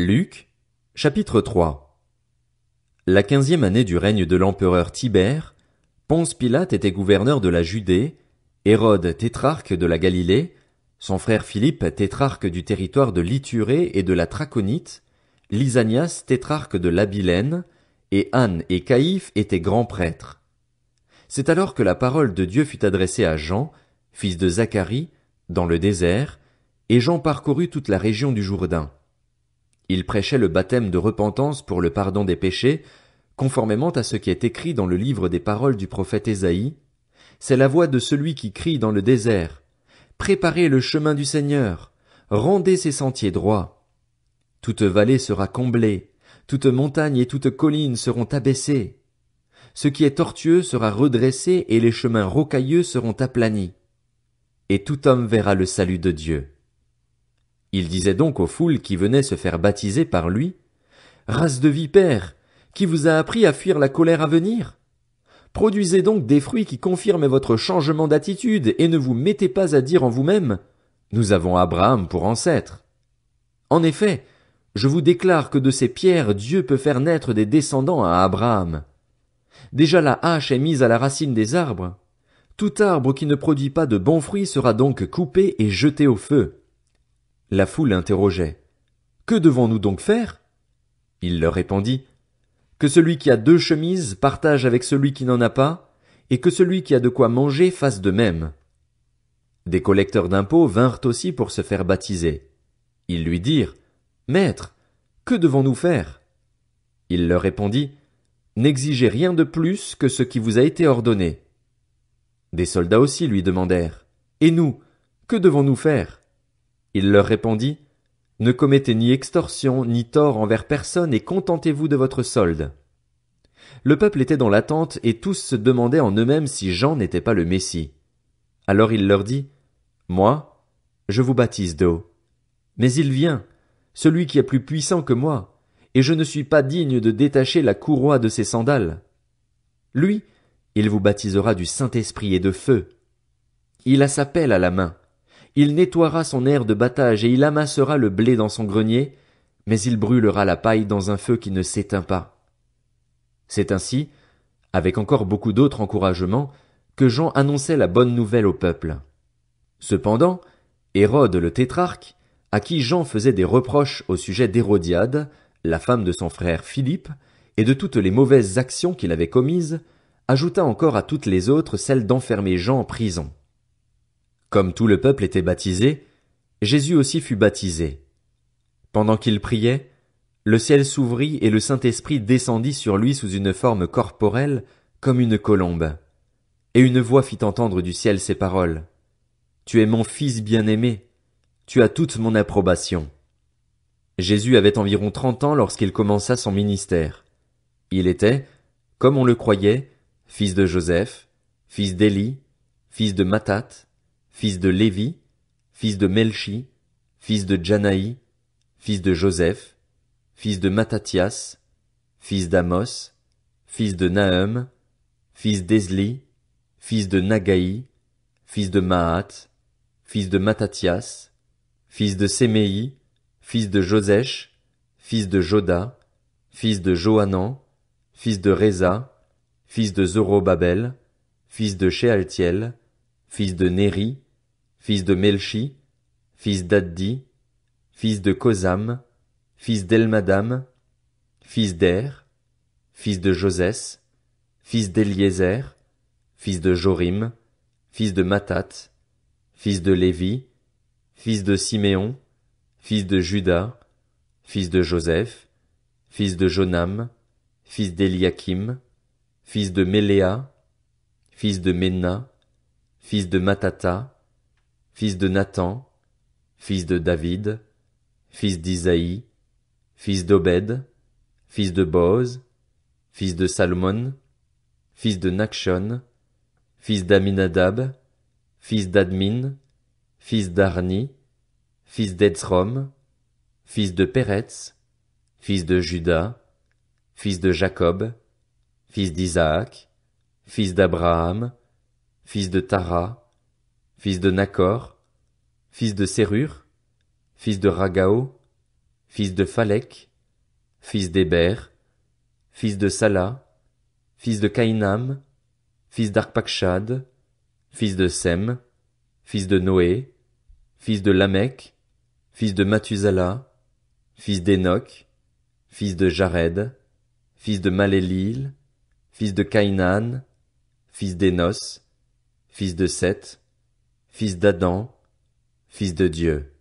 Luc, chapitre 3 La quinzième année du règne de l'empereur Tibère, Ponce Pilate était gouverneur de la Judée, Hérode tétrarque de la Galilée, son frère Philippe tétrarque du territoire de l'Iturée et de la Traconite, Lisanias tétrarque de l'Abilène, et Anne et Caïphe étaient grands prêtres. C'est alors que la parole de Dieu fut adressée à Jean, fils de Zacharie, dans le désert, et Jean parcourut toute la région du Jourdain. Il prêchait le baptême de repentance pour le pardon des péchés, conformément à ce qui est écrit dans le livre des paroles du prophète Ésaïe. C'est la voix de celui qui crie dans le désert. Préparez le chemin du Seigneur, rendez ses sentiers droits. Toute vallée sera comblée, toute montagne et toute colline seront abaissées. Ce qui est tortueux sera redressé et les chemins rocailleux seront aplanis. Et tout homme verra le salut de Dieu. Il disait donc aux foules qui venaient se faire baptiser par lui, Race de vipères, qui vous a appris à fuir la colère à venir? Produisez donc des fruits qui confirment votre changement d'attitude et ne vous mettez pas à dire en vous-même, nous avons Abraham pour ancêtre. En effet, je vous déclare que de ces pierres Dieu peut faire naître des descendants à Abraham. Déjà la hache est mise à la racine des arbres. Tout arbre qui ne produit pas de bons fruits sera donc coupé et jeté au feu. La foule interrogeait « Que devons-nous donc faire? Il leur répondit, Que celui qui a deux chemises partage avec celui qui n'en a pas, et que celui qui a de quoi manger fasse de même. Des collecteurs d'impôts vinrent aussi pour se faire baptiser. Ils lui dirent, Maître, que devons-nous faire? Il leur répondit, N'exigez rien de plus que ce qui vous a été ordonné. Des soldats aussi lui demandèrent, Et nous, que devons-nous faire? Il leur répondit, Ne commettez ni extorsion, ni tort envers personne, et contentez-vous de votre solde. Le peuple était dans l'attente, et tous se demandaient en eux-mêmes si Jean n'était pas le Messie. Alors il leur dit, Moi, je vous baptise d'eau. Mais il vient, celui qui est plus puissant que moi, et je ne suis pas digne de détacher la courroie de ses sandales. Lui, il vous baptisera du Saint-Esprit et de feu. Il a sa pelle à la main, il nettoiera son air de battage et il amassera le blé dans son grenier, mais il brûlera la paille dans un feu qui ne s'éteint pas. C'est ainsi, avec encore beaucoup d'autres encouragements, que Jean annonçait la bonne nouvelle au peuple. Cependant, Hérode le tétrarque, à qui Jean faisait des reproches au sujet d'Hérodiade, la femme de son frère Philippe, et de toutes les mauvaises actions qu'il avait commises, ajouta encore à toutes les autres celles d'enfermer Jean en prison. Comme tout le peuple était baptisé, Jésus aussi fut baptisé. Pendant qu'il priait, le ciel s'ouvrit et le Saint-Esprit descendit sur lui sous une forme corporelle comme une colombe. Et une voix fit entendre du ciel ces paroles. Tu es mon fils bien-aimé, tu as toute mon approbation. Jésus avait environ trente ans lorsqu'il commença son ministère. Il était, comme on le croyait, fils de Joseph, fils d'Élie, fils de Matat, fils de Lévi, fils de Melchi, fils de Janaï, fils de Joseph, fils de Matathias, fils d'Amos, fils de Nahum, fils d'Ezli, fils de Nagaï, fils de Mahat, fils de Matathias, fils de Séméi, fils de Josèche, fils de Joda, fils de Johanan, fils de Reza, fils de Zorobabel, fils de Shealtiel, fils de Néri, fils de Melchi, fils d'Addi, fils de Kozam, fils d'Elmadam, fils d'Er, fils de Josès, fils d'Eliézer, fils de Jorim, fils de Matat, fils de Lévi, fils de Siméon, fils de Judas, fils de Joseph, fils de Jonam, fils d'Eliakim, fils de Méléa, fils de menna fils de Matata, fils de Nathan, fils de David, fils d'Isaïe, fils d'Obed, fils de Boz, fils de Salomon, fils de Nakshon, fils d'Aminadab, fils d'Admin, fils d'Arni, fils d'Ezrom, fils de Peretz, fils de Judas, fils de Jacob, fils d'Isaac, fils d'Abraham, fils de Tara, fils de Nacor, fils de Serur, fils de Ragao, fils de Phalek, fils d'Héber, fils de Salah, fils de Kainam, fils d'Arpakshad, fils de Sem, fils de Noé, fils de Lamech, fils de Mathusala, fils d'Enoch, fils de Jared, fils de Malélil, fils de Kainan, fils d'Enos, fils de Seth, fils d'Adam, fils de Dieu.